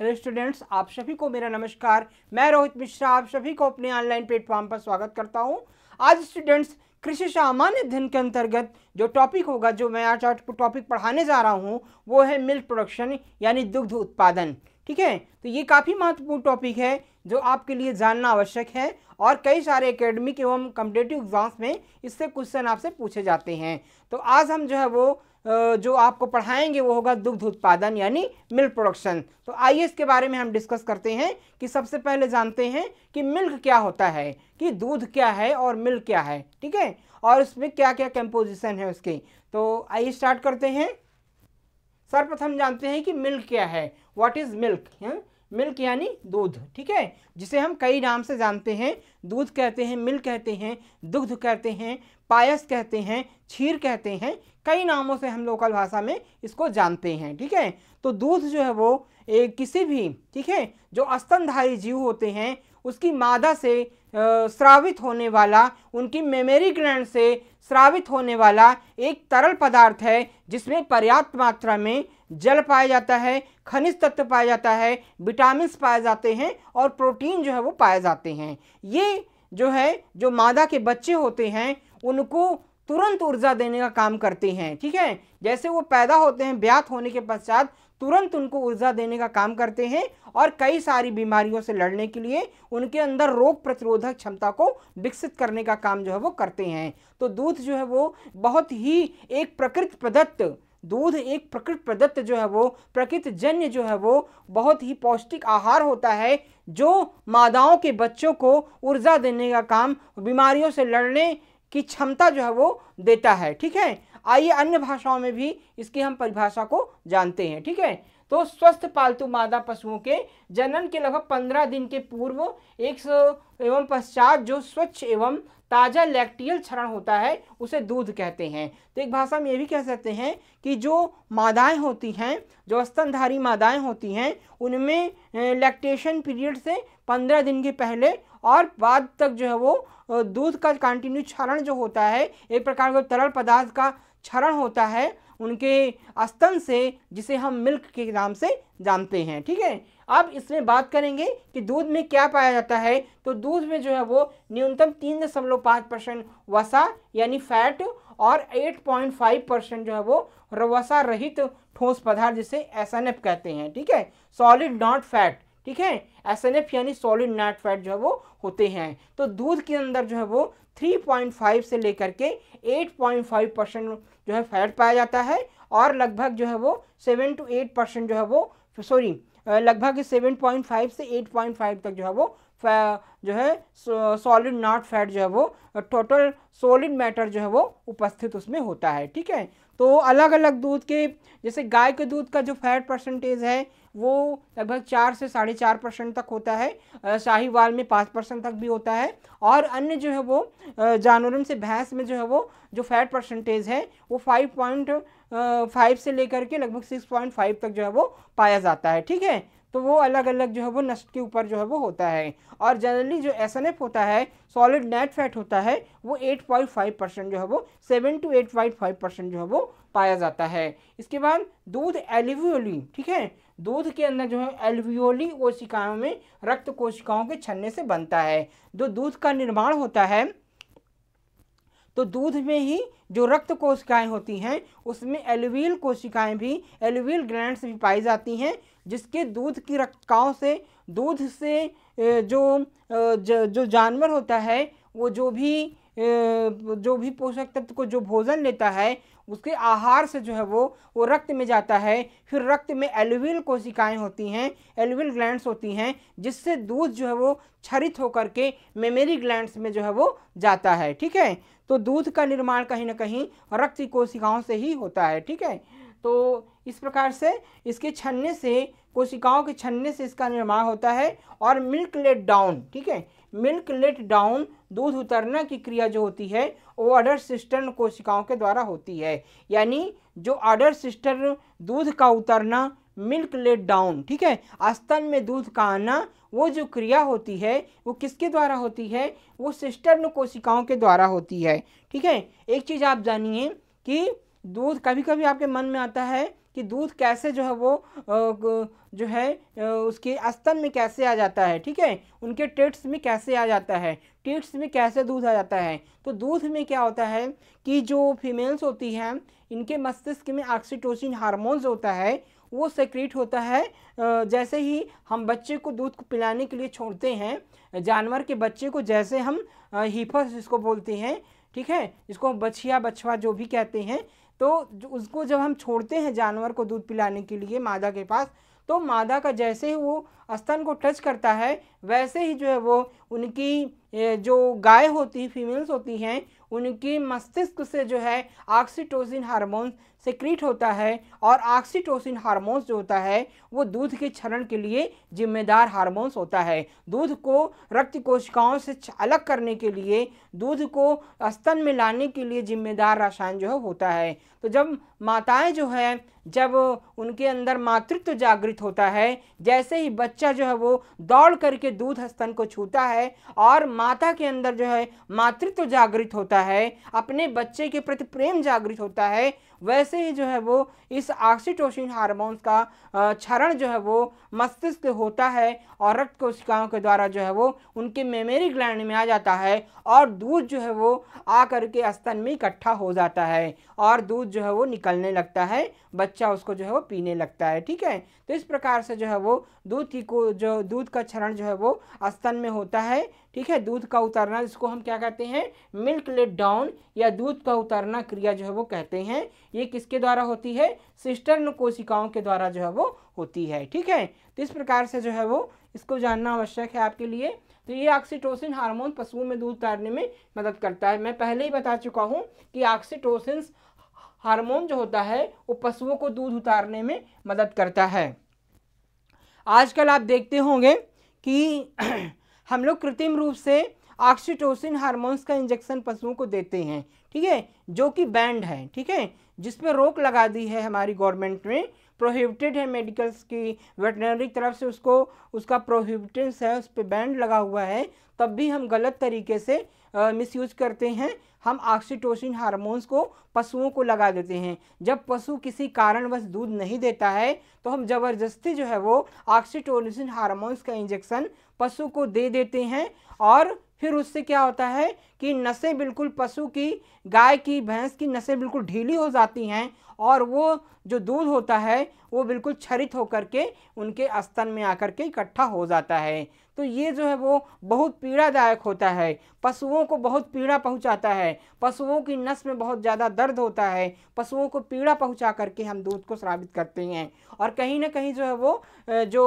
hello students आप सभी को मेरा नमस्कार मैं रोहित मिश्रा आप सभी को अपने ऑनलाइन प्लेटफॉर्म पर स्वागत करता हूं आज स्टूडेंट्स कृषि सामान्य अध्ययन के अंतर्गत जो टॉपिक होगा जो मैं आज टॉपिक पढ़ाने जा रहा हूं वो है मिल्क प्रोडक्शन यानी दुग्ध उत्पादन ठीक है तो ये काफ़ी महत्वपूर्ण टॉपिक है जो आपके लिए जानना आवश्यक है और कई सारे एकेडमिक एवं कम्पिटेटिव एग्जाम्स में इससे क्वेश्चन आपसे पूछे जाते हैं तो आज हम जो है वो जो आपको पढ़ाएंगे वो होगा दुग्ध उत्पादन यानी मिल्क प्रोडक्शन तो आइए इसके बारे में हम डिस्कस करते हैं कि सबसे पहले जानते हैं कि मिल्क क्या होता है कि दूध क्या है और मिल्क क्या है ठीक है और इसमें क्या क्या कंपोजिशन है उसके तो आइए स्टार्ट करते हैं सर्वप्रथम जानते हैं कि मिल्क क्या है वॉट इज़ मिल्क मिल्क यानी दूध ठीक है जिसे हम कई नाम से जानते हैं दूध कहते हैं मिल्क कहते हैं दुग्ध कहते हैं पायस कहते हैं छीर कहते हैं कई नामों से हम लोकल भाषा में इसको जानते हैं ठीक है तो दूध जो है वो एक किसी भी ठीक है जो अस्तनधारी जीव होते हैं उसकी मादा से स्रावित होने वाला उनकी मेमोरी ग्रैंड से स्रावित होने वाला एक तरल पदार्थ है जिसमें पर्याप्त मात्रा में जल पाया जाता है खनिज तत्व पाया जाता है विटामिन पाए जाते हैं और प्रोटीन जो है वो पाए जाते हैं ये जो है जो मादा के बच्चे होते हैं उनको तुरंत ऊर्जा देने का काम करते हैं ठीक है जैसे वो पैदा होते हैं ब्याह होने के पश्चात तुरंत उनको ऊर्जा देने का काम करते हैं और कई सारी बीमारियों से लड़ने के लिए उनके अंदर रोग प्रतिरोधक क्षमता को विकसित करने का काम जो है वो करते हैं तो दूध जो है वो बहुत ही एक प्रकृति प्रदत्त दूध एक प्रकृति प्रदत्त जो है वो प्रकृति जन्य जो है वो बहुत ही पौष्टिक आहार होता है जो मादाओं के बच्चों को ऊर्जा देने का काम बीमारियों से लड़ने की क्षमता जो है वो देता है ठीक है आइए अन्य भाषाओं में भी इसकी हम परिभाषा को जानते हैं ठीक है तो स्वस्थ पालतू मादा पशुओं के जनन के लगभग पंद्रह दिन के पूर्व एक एवं पश्चात जो स्वच्छ एवं ताज़ा लैक्टियल क्षरण होता है उसे दूध कहते हैं तो एक भाषा में ये भी कह सकते हैं कि जो मादाएं होती हैं जो स्तनधारी मादाएं होती हैं उनमें लैक्टेशन पीरियड से पंद्रह दिन के पहले और बाद तक जो है वो दूध का कंटिन्यू क्षरण जो होता है एक प्रकार का तरल पदार्थ का क्षरण होता है उनके स्तन से जिसे हम मिल्क के नाम से जानते हैं ठीक है अब इसमें बात करेंगे कि दूध में क्या पाया जाता है तो दूध में जो है वो न्यूनतम तीन दशमलव पाँच परसेंट वसा यानी फैट और एट पॉइंट फाइव परसेंट जो है वो वसा रहित ठोस पदार्थ जिसे एस कहते हैं ठीक है सॉलिड नॉट फैट ठीक है एस यानी सॉलिड नॉट फैट जो है वो होते हैं तो दूध के अंदर जो है वो 3.5 से लेकर के 8.5 परसेंट जो है फैट पाया जाता है और लगभग जो है वो सेवन टू एट परसेंट जो है वो सॉरी लगभग सेवन पॉइंट फाइव से एट पॉइंट फाइव तक जो है वो जो है सॉलिड नॉट फैट जो है वो टोटल सॉलिड मैटर जो है वो उपस्थित उसमें होता है ठीक है तो अलग अलग दूध के जैसे गाय के दूध का जो फैट परसेंटेज है वो लगभग चार से साढ़े चार परसेंट तक होता है शाहीवाल में पाँच परसेंट तक भी होता है और अन्य जो है वो जानवरों से भैंस में जो है वो जो फैट परसेंटेज है वो फाइव पॉइंट फाइव से लेकर के लगभग सिक्स पॉइंट फाइव तक जो है वो पाया जाता है ठीक है तो वो अलग अलग जो है वो नस्ट के ऊपर जो है वो होता है और जनरली जो एस होता है सॉलिड नेट फैट होता है वो 8.5 परसेंट जो है वो 7 टू 8.5 परसेंट जो है वो पाया जाता है इसके बाद दूध एलिवियोली ठीक है दूध के अंदर जो है एलवियोली कोशिकाओं में रक्त कोशिकाओं के छन्ने से बनता है जो दूध का निर्माण होता है तो दूध में ही जो रक्त कोशिकाएं होती हैं उसमें एलुवियल कोशिकाएं भी एलुवियल ग्लैंड्स भी पाई जाती हैं जिसके दूध की रक्काओं से दूध से जो जो जानवर होता है वो जो भी जो भी पोषक तत्व को जो भोजन लेता है उसके आहार से जो है वो वो रक्त में जाता है फिर रक्त में एलुविल कोशिकाएं होती हैं एलुविल ग्लैंड्स होती हैं जिससे दूध जो है वो क्षरित होकर के मेमोरी ग्लैंड्स में जो है वो जाता है ठीक है तो दूध का निर्माण कहीं ना कहीं रक्त की कोशिकाओं से ही होता है ठीक है तो इस प्रकार से इसके छन्ने से कोशिकाओं के छन्ने से इसका निर्माण होता है और मिल्क लेट डाउन ठीक है मिल्क लेट डाउन दूध उतरना की क्रिया जो होती है वो अडर सिस्टर्न कोशिकाओं के द्वारा होती है यानी जो अडर सिस्टर्न दूध का उतरना मिल्क लेट डाउन ठीक है अस्तन में दूध का आना वो जो क्रिया होती है वो किसके द्वारा होती है वो सिस्टर्न कोशिकाओं के द्वारा होती है ठीक है एक चीज़ आप जानिए कि दूध कभी कभी आपके मन में आता है कि दूध कैसे जो है वो जो है उसके अस्तन में कैसे आ जाता है ठीक है उनके टेट्स में कैसे आ जाता है टेट्स में कैसे दूध आ जाता है तो दूध में क्या होता है कि जो फीमेल्स होती हैं इनके मस्तिष्क में ऑक्सीटोसिन हारमोन्स होता है वो सेक्रेट होता है जैसे ही हम बच्चे को दूध पिलाने के लिए छोड़ते हैं जानवर के बच्चे को जैसे हम हीफस जिसको बोलते हैं ठीक है जिसको हम बछिया बछवा जो भी कहते हैं तो उसको जब हम छोड़ते हैं जानवर को दूध पिलाने के लिए मादा के पास तो मादा का जैसे ही वो स्तन को टच करता है वैसे ही जो है वो उनकी जो गाय होती फीमेल्स होती हैं उनके मस्तिष्क से जो है ऑक्सीटोसिन हार्मोन सिक्रीट होता है और ऑक्सीटोसिन हार्मोन्स जो होता है वो दूध के क्षरण के लिए जिम्मेदार हार्मोन्स होता है दूध को रक्त कोशिकाओं से अलग करने के लिए दूध को स्तन में लाने के लिए जिम्मेदार रसायन जो है होता है तो जब माताएं जो है जब उनके अंदर मातृत्व जागृत होता है जैसे ही बच्चा जो है वो दौड़ करके दूध स्तन को छूता है और माता के अंदर जो है मातृत्व जागृत होता है अपने बच्चे के प्रति प्रेम जागृत होता है वैसे ही जो है वो इस ऑक्सीटोसिन हार्मोन्स का क्षरण जो है वो मस्तिष्क होता है और रक्त कोशिकाओं के द्वारा जो है वो उनके मेमोरी ग्लैंड में आ जाता है और दूध जो है वो आ करके स्तन में इकट्ठा हो जाता है और दूध जो है वो निकलने लगता है बच्चा उसको जो है वो पीने लगता है ठीक है तो इस प्रकार से जो है वो दूध की को जो दूध का क्षरण जो है वो स्तन में होता है ठीक है दूध का उतारना जिसको हम क्या कहते हैं मिल्क लेट डाउन या दूध का उतारना क्रिया जो है वो कहते हैं ये किसके द्वारा होती है सिस्टर्न कोशिकाओं के द्वारा जो है वो होती है ठीक है तो इस प्रकार से जो है वो इसको जानना आवश्यक है आपके लिए तो ये ऑक्सीटोसिन हार्मोन पशुओं में दूध उतारने में मदद करता है मैं पहले ही बता चुका हूँ कि ऑक्सीटोसिन हार्मोन जो होता है वो पशुओं को दूध उतारने में मदद करता है आजकल आप देखते होंगे कि हम लोग कृत्रिम रूप से ऑक्सीटोसिन हार्मोन्स का इंजेक्शन पशुओं को देते हैं ठीक है जो कि बैंड है ठीक है जिस पर रोक लगा दी है हमारी गवर्नमेंट ने प्रोहिबिटेड है मेडिकल्स की वेटनरी की तरफ से उसको उसका प्रोहिबिटेंस है उस पर बैंड लगा हुआ है तब भी हम गलत तरीके से मिसयूज करते हैं हम ऑक्सीटोसिन हार्मोन्स को पशुओं को लगा देते हैं जब पशु किसी कारणवश दूध नहीं देता है तो हम ज़बरदस्ती जो है वो ऑक्सीटोसिन हार्मोन्स का इंजेक्शन पशु को दे देते हैं और फिर उससे क्या होता है कि नसें बिल्कुल पशु की गाय की भैंस की नसें बिल्कुल ढीली हो जाती हैं और वो जो दूध होता है वो बिल्कुल छरित होकर के उनके स्तन में आकर के इकट्ठा हो जाता है तो ये जो है वो बहुत पीड़ादायक होता है पशुओं को बहुत पीड़ा पहुंचाता है पशुओं की नस में बहुत ज़्यादा दर्द होता है पशुओं को पीड़ा पहुंचा करके हम दूध को श्रावित करते हैं और कहीं ना कहीं जो है वो जो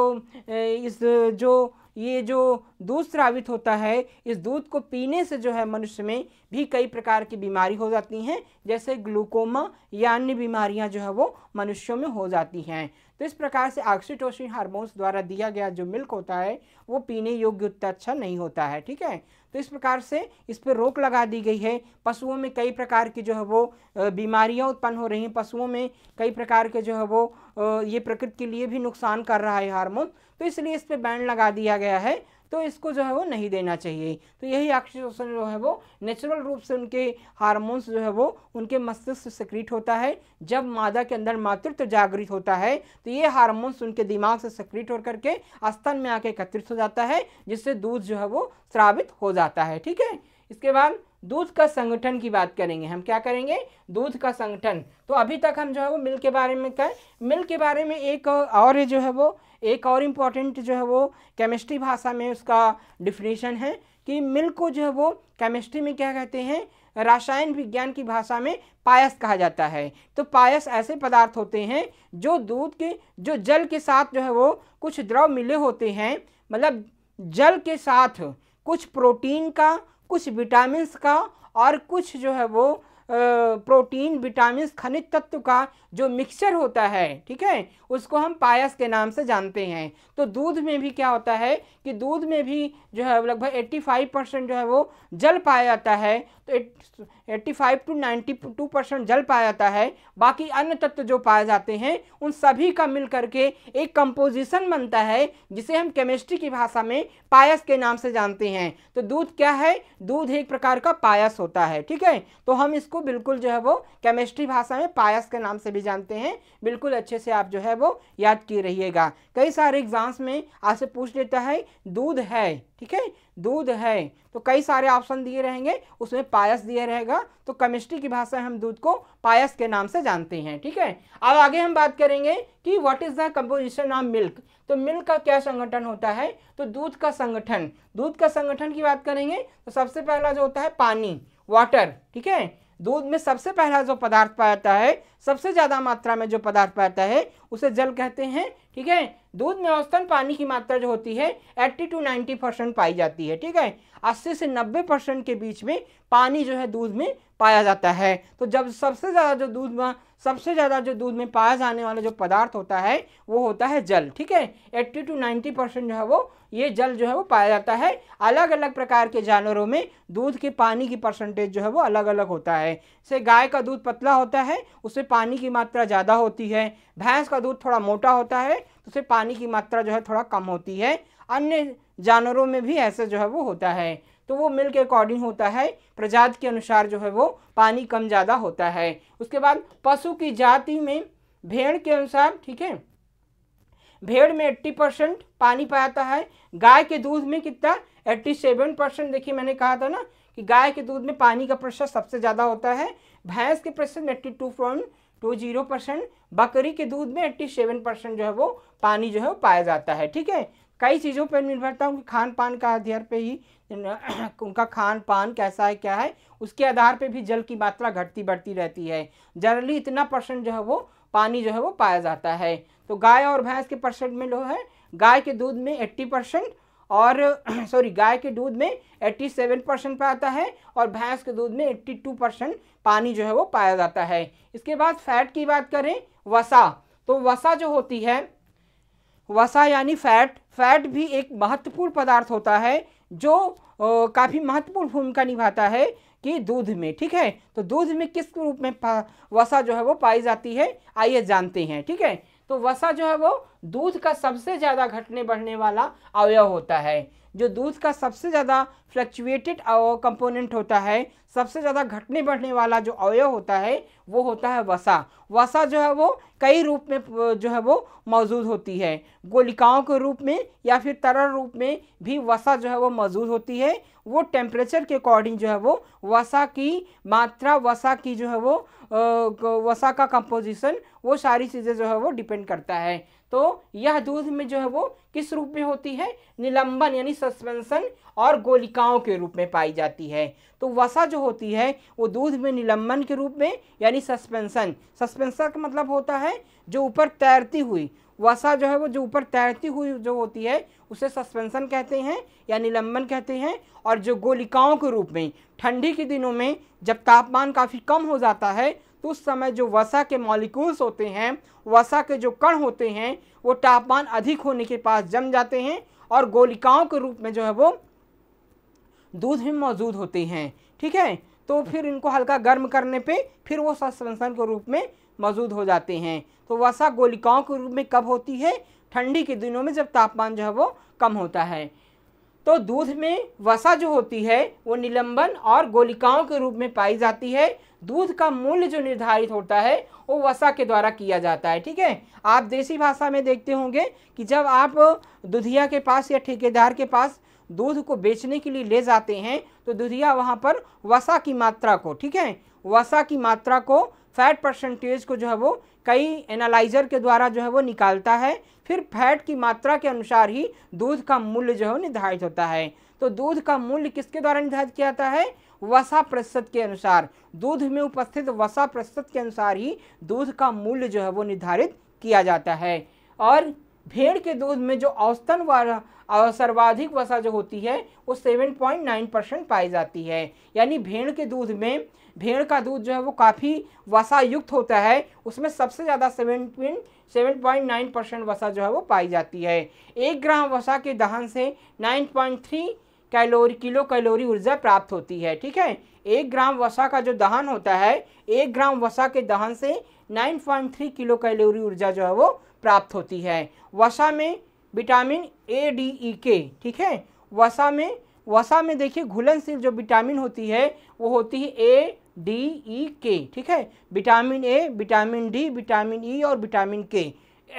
इस जो ये जो दूध श्रावित होता है इस दूध को पीने से जो है मनुष्य में भी कई प्रकार की बीमारी हो जाती हैं जैसे ग्लूकोमा या अन्य बीमारियां जो है वो मनुष्यों में हो जाती हैं तो इस प्रकार से ऑक्सीटोसिन हार्मोन्स द्वारा दिया गया जो मिल्क होता है वो पीने योग्य उतना अच्छा नहीं होता है ठीक है तो इस प्रकार से इस पर रोक लगा दी गई है पशुओं में कई प्रकार की जो है वो बीमारियां उत्पन्न हो रही हैं पशुओं में कई प्रकार के जो है वो ये प्रकृति के लिए भी नुकसान कर रहा है हार्मोन तो इसलिए इस पर बैन लगा दिया गया है तो इसको जो है वो नहीं देना चाहिए तो यही ऑक्सीटोसन जो है वो नेचुरल रूप से उनके हार्मोन्स जो है वो उनके मस्तिष्क सक्रिय होता है जब मादा के अंदर मातृत्व तो जागृत होता है तो ये हार्मोन्स उनके दिमाग से सक्रिय होकर के स्तन में आके एकत्रित हो जाता है जिससे दूध जो है वो श्रावित हो जाता है ठीक है इसके बाद दूध का संगठन की बात करेंगे हम क्या करेंगे दूध का संगठन तो अभी तक हम जो है वो मिल के बारे में कहें मिल के बारे में एक और जो है वो एक और इम्पॉर्टेंट जो है वो केमिस्ट्री भाषा में उसका डिफिनेशन है कि मिल्क को जो है वो केमिस्ट्री में क्या कहते हैं रासायन विज्ञान की भाषा में पायस कहा जाता है तो पायस ऐसे पदार्थ होते हैं जो दूध के जो जल के साथ जो है वो कुछ द्रव मिले होते हैं मतलब जल के साथ कुछ प्रोटीन का कुछ विटामिन्स का और कुछ जो है वो प्रोटीन विटामिन खनिज तत्व का जो मिक्सचर होता है ठीक है उसको हम पायस के नाम से जानते हैं तो दूध में भी क्या होता है कि दूध में भी जो है लगभग 85 परसेंट जो है वो जल पाया जाता है तो eighty five to ninety two percent जल पाया जाता है बाकी अन्य तत्व जो पाए जाते हैं उन सभी का मिल करके एक कंपोजिशन बनता है जिसे हम केमिस्ट्री की भाषा में पायस के नाम से जानते हैं तो दूध क्या है दूध एक प्रकार का पायस होता है ठीक है तो हम इसको बिल्कुल जो है वो केमिस्ट्री भाषा में पायस के नाम से भी जानते हैं बिल्कुल अच्छे से आप जो है वो याद किए रहिएगा कई सारे एग्जाम्स में आपसे पूछ लेता है दूध है ठीक है दूध है तो कई सारे ऑप्शन दिए रहेंगे उसमें पायस दिया रहेगा तो केमिस्ट्री की भाषा हम दूध को पायस के नाम से जानते हैं ठीक है अब आगे हम बात करेंगे कि what is the composition of milk तो मिल्क का क्या संगठन होता है तो दूध का संगठन दूध का संगठन की बात करेंगे तो सबसे पहला जो होता है पानी वाटर ठीक है दूध में सबसे पहला जो पदार्थ पाया जाता है सबसे ज़्यादा मात्रा में जो पदार्थ पाया जाता है उसे जल कहते हैं ठीक है दूध में औसतन पानी की मात्रा जो होती है 80 टू 90 परसेंट पाई जाती है ठीक है 80 से 90 परसेंट के बीच में पानी जो है दूध में पाया जाता है तो जब सबसे ज़्यादा जो दूध में सबसे ज़्यादा जो दूध में पाया जाने वाला जो पदार्थ होता है वो होता है जल ठीक है 80 टू 90 परसेंट जो है वो ये जल जो है वो पाया जाता है अलग अलग प्रकार के जानवरों में दूध के पानी की परसेंटेज जो है वो अलग अलग होता है जैसे गाय का दूध पतला होता है उसे पानी की मात्रा ज़्यादा होती है भैंस का दूध थोड़ा मोटा होता है तो उसे पानी की मात्रा जो है थोड़ा कम होती है अन्य जानवरों में भी ऐसे जो है वो होता है तो वो मिल के अकॉर्डिंग होता है प्रजाति के अनुसार जो है वो पानी कम ज़्यादा होता है उसके बाद पशु की जाति में भेड़ के अनुसार ठीक है भेड़ में एट्टी परसेंट पानी पाता है गाय के दूध में कितना एट्टी सेवन परसेंट देखिए मैंने कहा था ना कि गाय के दूध में पानी का प्रतिशत सबसे ज़्यादा होता है भैंस के प्रतिशत में eighty two point two zero percent बकरी के दूध में एट्टी सेवन परसेंट जो है वो पानी जो है वो पाया जाता है ठीक है कई चीज़ों पर निर्भरता हूँ खान पान का अध्ययन पर ही उनका खान पान कैसा है क्या है उसके आधार पे भी जल की मात्रा घटती बढ़ती रहती है जनरली इतना परसेंट जो है वो पानी जो है वो पाया जाता है तो गाय और भैंस के परसेंट में जो है गाय के दूध में एट्टी परसेंट और सॉरी गाय के दूध में 87 परसेंट पाता है और भैंस के दूध में 82 परसेंट पानी जो है वो पाया जाता है इसके बाद फैट की बात करें वसा तो वसा जो होती है वसा यानी फैट फैट भी एक महत्वपूर्ण पदार्थ होता है जो काफ़ी महत्वपूर्ण भूमिका निभाता है कि दूध में ठीक है तो दूध में किस रूप में वसा जो है वो पाई जाती है आइए जानते हैं ठीक है तो वसा जो है वो दूध का सबसे ज़्यादा घटने बढ़ने वाला अवयव होता है जो दूध का सबसे ज़्यादा फ्लक्चुएटेड कंपोनेंट होता है सबसे ज़्यादा घटने बढ़ने वाला जो अवयव होता है वो होता है वसा वसा जो है वो कई रूप में जो है वो मौजूद होती है गोलिकाओं के रूप में या फिर तरल रूप में भी वसा जो है वो मौजूद होती है वो टेम्परेचर के अकॉर्डिंग जो है वो वसा की मात्रा वसा की जो है वो वसा का कंपोजिशन वो सारी चीज़ें जो है वो डिपेंड करता है तो यह दूध में जो है वो किस रूप में होती है निलंबन यानी सस्पेंशन और गोलिकाओं के रूप में पाई जाती है तो वसा जो होती है वो दूध में निलंबन के रूप में यानी सस्पेंशन सस्पेंशन का मतलब होता है जो ऊपर तैरती हुई वसा जो है वो जो ऊपर तैरती हुई जो होती है उसे सस्पेंशन कहते हैं या निलंबन कहते हैं और जो गोलिकाओं के रूप में ठंडी के दिनों में जब तापमान काफ़ी कम हो जाता है उस समय जो वसा के मॉलिक्यूल्स होते हैं वसा के जो कण होते हैं वो तापमान अधिक होने के पास जम जाते हैं और गोलिकाओं के रूप में जो है वो दूध में मौजूद होते हैं ठीक है तो फिर इनको हल्का गर्म करने पे फिर वो सस्पेंशन के रूप में मौजूद हो जाते हैं तो वसा गोलिकाओं के रूप में कब होती है ठंडी के दिनों में जब तापमान जो है वो कम होता है तो दूध में वसा जो होती है वो निलंबन और गोलिकाओं के रूप में पाई जाती है दूध का मूल्य जो निर्धारित होता है वो वसा के द्वारा किया जाता है ठीक है आप देसी भाषा में देखते होंगे कि जब आप दुधिया के पास या ठेकेदार के पास दूध को बेचने के लिए ले जाते हैं तो दुधिया वहाँ पर वसा की मात्रा को ठीक है वसा की मात्रा को फैट परसेंटेज को जो है वो कई एनालाइजर के द्वारा जो है वो निकालता है फिर फैट की मात्रा के अनुसार ही दूध का मूल्य जो है निर्धारित होता है तो दूध का मूल्य किसके द्वारा निर्धारित किया जाता है वसा प्रतिशत के अनुसार दूध में उपस्थित वसा प्रतिशत के अनुसार ही दूध का मूल्य जो है वो निर्धारित किया जाता है और भेड़ के दूध में जो औसतन सर्वाधिक वसा जो होती है वो 7.9 परसेंट पाई जाती है यानी भेड़ के दूध में भेड़ का दूध जो है वो काफ़ी वसा युक्त होता है उसमें सबसे ज़्यादा seven point seven point nine percent वसा जो है वो पाई जाती है एक ग्राम वसा के दहन से nine point three calorie kilo calorie ऊर्जा प्राप्त होती है ठीक है एक ग्राम वसा का जो दहन होता है एक ग्राम वसा के दहन से nine point three kilo calorie ऊर्जा जो है वो प्राप्त होती है वसा में vitamin A D E K ठीक है वसा में वसा में देखिए घुलनशील जो विटामिन होती है वो होती है ए डी ई के ठीक है vitamin A vitamin D vitamin E और विटामिन के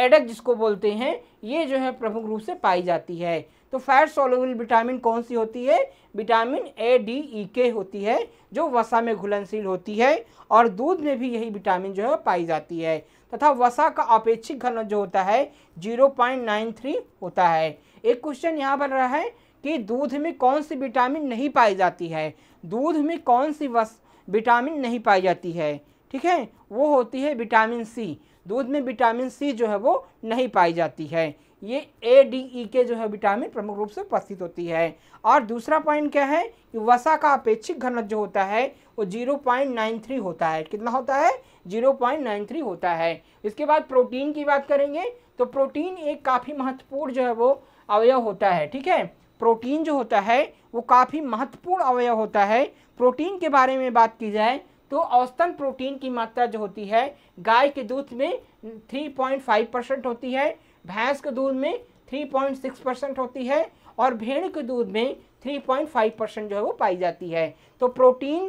एडक जिसको बोलते हैं ये जो है प्रमुख रूप से पाई जाती है तो फैट सोलेबल विटामिन कौन सी होती है विटामिन ए डी ई के होती है जो वसा में घुलनशील होती है और दूध में भी यही विटामिन जो है पाई जाती है तथा वसा का अपेक्षिक घन जो होता है जीरो पॉइंट नाइन थ्री होता है एक क्वेश्चन यहाँ बन रहा है कि दूध में कौन सी विटामिन नहीं पाई जाती है दूध में कौन सी वस विटामिन नहीं पाई जाती है ठीक है वो होती है विटामिन सी दूध में विटामिन सी जो है वो नहीं पाई जाती है ये ए डी ई के जो है विटामिन प्रमुख रूप से उपस्थित होती है और दूसरा पॉइंट क्या है कि वसा का अपेक्षिक घनत जो होता है वो जीरो पॉइंट नाइन थ्री होता है कितना होता है जीरो पॉइंट नाइन थ्री होता है इसके बाद प्रोटीन की बात करेंगे तो प्रोटीन एक काफ़ी महत्वपूर्ण जो है वो अवयव होता है ठीक है प्रोटीन जो होता है वो काफ़ी महत्वपूर्ण अवयव होता है प्रोटीन के बारे में बात की जाए तो औसतन प्रोटीन की मात्रा जो होती है गाय के दूध में 3.5 परसेंट होती है भैंस के दूध में 3.6 परसेंट होती है और भेड़ के दूध में 3.5 परसेंट जो है वो पाई जाती है तो प्रोटीन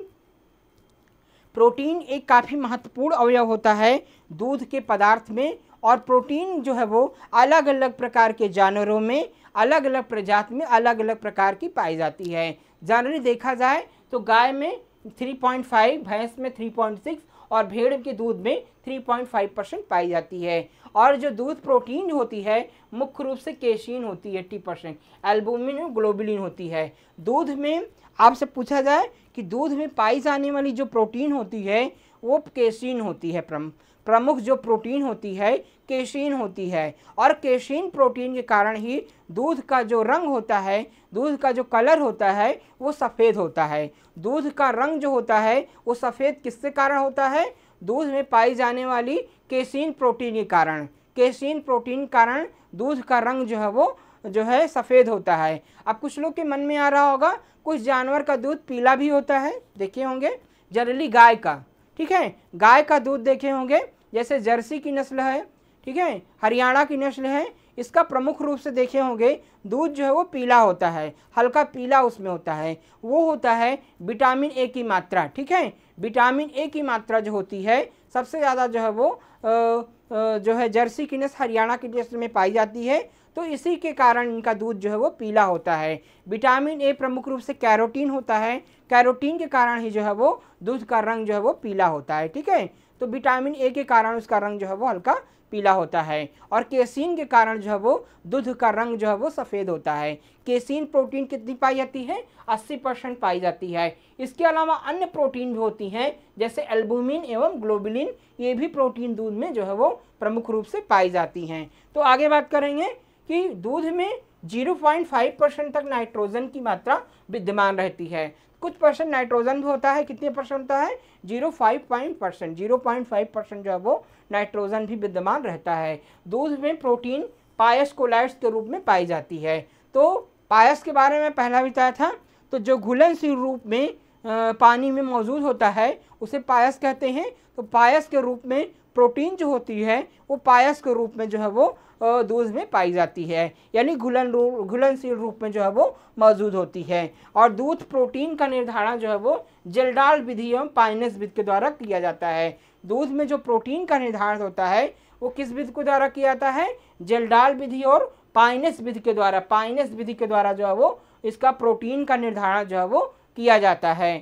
प्रोटीन एक काफ़ी महत्वपूर्ण अवयव होता है दूध के पदार्थ में और प्रोटीन जो है वो अलग अलग प्रकार के जानवरों में अलग अलग प्रजाति में अलग अलग प्रकार की पाई जाती है जनरली देखा जाए तो गाय में 3.5 भैंस में 3.6 और भेड़ के दूध में 3.5 परसेंट पाई जाती है और जो दूध प्रोटीन होती है मुख्य रूप से केशिन होती है एट्टी परसेंट एल्बुमिन और ग्लोबुलिन होती है दूध में आपसे पूछा जाए कि दूध में पाई जाने वाली जो प्रोटीन होती है वो केशिन होती है प्रम प्रमुख जो प्रोटीन होती है केशिन होती है और केशिन प्रोटीन के कारण ही दूध का जो रंग होता है दूध का जो कलर होता है वो सफ़ेद होता है दूध का रंग जो होता है वो सफ़ेद किसके कारण होता है दूध में पाई जाने वाली केसिन प्रोटीन के कारण केसिन प्रोटीन कारण दूध का रंग जो है वो जो है सफ़ेद होता है अब कुछ लोग के मन में आ रहा होगा कुछ जानवर का दूध पीला भी होता है देखे होंगे जनरली गाय का ठीक है गाय का दूध देखे होंगे जैसे जर्सी की नस्ल है ठीक है हरियाणा की नस्ल है इसका प्रमुख रूप से देखे होंगे दूध जो है वो पीला होता है हल्का पीला उसमें होता है वो होता है विटामिन ए की मात्रा ठीक है विटामिन ए की मात्रा जो होती है सबसे ज़्यादा जो है वो जो है जर्सी की नस्ल हरियाणा की नस्ल में पाई जाती है तो इसी के कारण इनका दूध जो है वो पीला होता है विटामिन ए प्रमुख रूप से कैरोटीन होता है कैरोटीन के कारण ही जो है वो दूध का रंग जो है वो पीला होता है ठीक है तो विटामिन ए के कारण उसका रंग जो है वो हल्का पीला होता है और केसिन के कारण जो है वो दूध का रंग जो है वो सफ़ेद होता है केसिन प्रोटीन कितनी पाई जाती है 80 परसेंट पाई जाती है इसके अलावा अन्य प्रोटीन भी होती हैं जैसे एल्बुमिन एवं ग्लोबुलिन ये भी प्रोटीन दूध में जो है वो प्रमुख रूप से पाई जाती हैं तो आगे बात करेंगे कि दूध में 0.5 परसेंट तक नाइट्रोजन की मात्रा विद्यमान रहती है कुछ परसेंट नाइट्रोजन भी होता है कितने परसेंट होता है zero five point percent zero point five percent जो है वो नाइट्रोजन भी विद्यमान रहता है दूध में प्रोटीन पायस कोलाइट्स के रूप में पाई जाती है तो पायस के बारे में पहला बताया था तो जो घुलनशील रूप में पानी में मौजूद होता है उसे पायस कहते हैं तो पायस के रूप में प्रोटीन जो होती है वो पायस के रूप में जो है वो दूध में पाई जाती है यानी घुलन घुलनशील रूप में जो है वो मौजूद होती है और दूध प्रोटीन का निर्धारण जो है वो जलडाल विधि एवं पाइनस विधि के द्वारा किया जाता है दूध में जो प्रोटीन का निर्धारण होता है वो किस विधि के द्वारा किया जाता है जलडाल विधि और पाइनस विधि के द्वारा पाइनस विधि के द्वारा जो है वो इसका प्रोटीन का निर्धारण जो है वो किया जाता है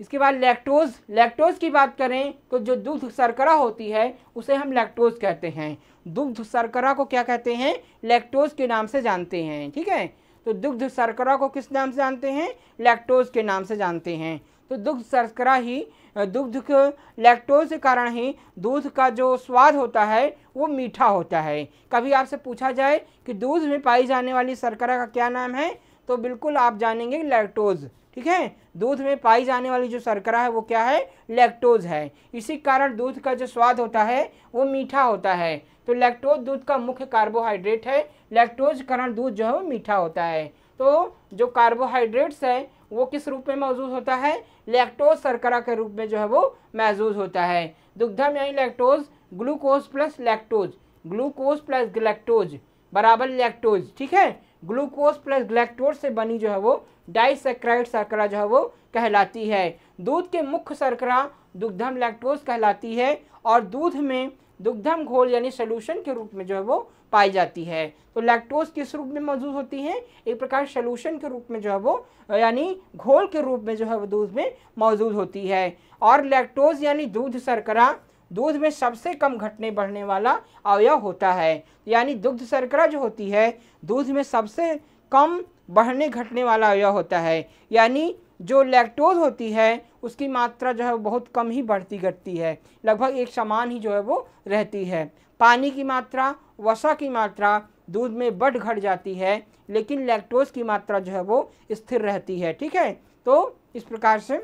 इसके बाद लैक्टोज लैक्टोज की बात करें तो जो दूध शर्करा होती है उसे हम लैक्टोज कहते हैं दुग्ध शर्करा को क्या कहते हैं लैक्टोज के नाम से जानते हैं ठीक है तो दुग्ध शर्करा को किस नाम से जानते हैं लैक्टोज के नाम से जानते हैं तो दुग्ध शर्करा ही दुग्ध के लैक्टोज के कारण ही दूध का जो स्वाद होता है वो मीठा होता है कभी आपसे पूछा जाए कि दूध में पाई जाने वाली शर्करा का क्या नाम है तो बिल्कुल आप जानेंगे लैक्टोज़ ठीक है दूध में पाई जाने वाली जो शर्करा है वो क्या है लैक्टोज है इसी कारण दूध का जो स्वाद होता है वो मीठा होता है तो लैक्टोज दूध का मुख्य कार्बोहाइड्रेट है लैक्टोज कारण दूध जो है वो मीठा होता है तो जो कार्बोहाइड्रेट्स है वो किस रूप में मौजूद होता है लैक्टोज सरकरा के रूप में जो है वो महजूज़ होता है दुग्धा में यानी lactose glucose plus lactose glucose plus galactose बराबर लैक्टोज ठीक है ग्लूकोज प्लस ग्लैक्टोज से बनी जो है वो डाइसेक्राइड शर्करा जो है वो कहलाती है दूध के मुख्य सर्करा दुग्धम लैक्टोज कहलाती है और दूध में दुग्धम घोल यानी सोल्यूशन के रूप में जो है वो पाई जाती है तो लैक्टोज किस रूप में मौजूद होती है एक प्रकार सोल्यूशन के रूप में जो है वो यानी घोल के रूप में जो है वो दूध में मौजूद होती है और लैक्टोज यानी दूध शर्करा दूध में सबसे कम घटने बढ़ने वाला अवयव होता है यानी दुग्ध शर्करा जो होती है दूध में सबसे कम बढ़ने घटने वाला अवयव होता है यानी जो लैक्टोज होती है उसकी मात्रा जो है वो बहुत कम ही बढ़ती घटती है लगभग एक समान ही जो है वो रहती है पानी की मात्रा वसा की मात्रा दूध में बढ़ घट जाती है लेकिन लैक्टोज की मात्रा जो है वो स्थिर रहती है ठीक है तो इस प्रकार से